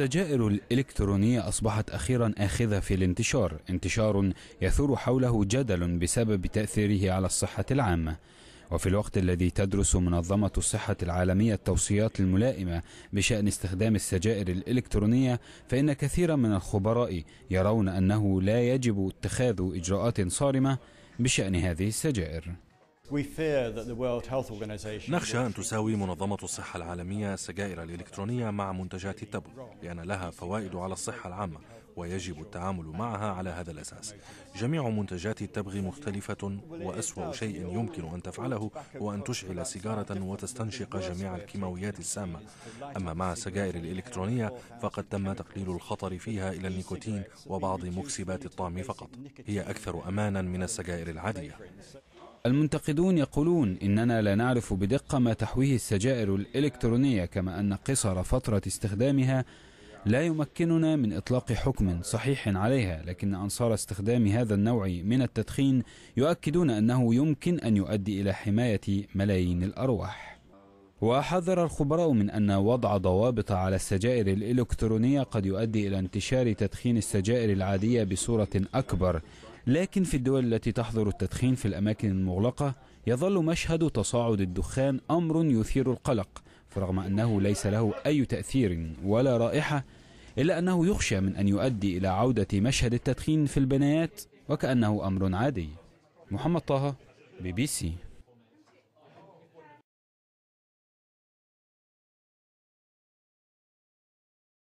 السجائر الإلكترونية أصبحت أخيرا آخذة في الانتشار انتشار يثور حوله جدل بسبب تأثيره على الصحة العامة وفي الوقت الذي تدرس منظمة الصحة العالمية التوصيات الملائمة بشأن استخدام السجائر الإلكترونية فإن كثيرا من الخبراء يرون أنه لا يجب اتخاذ إجراءات صارمة بشأن هذه السجائر نخشى أن تساوي منظمة الصحة العالمية السجائر الإلكترونية مع منتجات التبغ لأن لها فوائد على الصحة العامة ويجب التعامل معها على هذا الأساس جميع منتجات التبغ مختلفة وأسوأ شيء يمكن أن تفعله هو أن تشعل سيجارة وتستنشق جميع الكيماويات السامة أما مع السجائر الإلكترونية فقد تم تقليل الخطر فيها إلى النيكوتين وبعض مكسبات الطعم فقط هي أكثر أمانا من السجائر العادية المنتقدون يقولون إننا لا نعرف بدقة ما تحويه السجائر الإلكترونية كما أن قصر فترة استخدامها لا يمكننا من إطلاق حكم صحيح عليها لكن أنصار استخدام هذا النوع من التدخين يؤكدون أنه يمكن أن يؤدي إلى حماية ملايين الأرواح وحذر الخبراء من أن وضع ضوابط على السجائر الإلكترونية قد يؤدي إلى انتشار تدخين السجائر العادية بصورة أكبر لكن في الدول التي تحظر التدخين في الأماكن المغلقة يظل مشهد تصاعد الدخان أمر يثير القلق فرغم أنه ليس له أي تأثير ولا رائحة إلا أنه يخشى من أن يؤدي إلى عودة مشهد التدخين في البنايات وكأنه أمر عادي محمد طه بي بي سي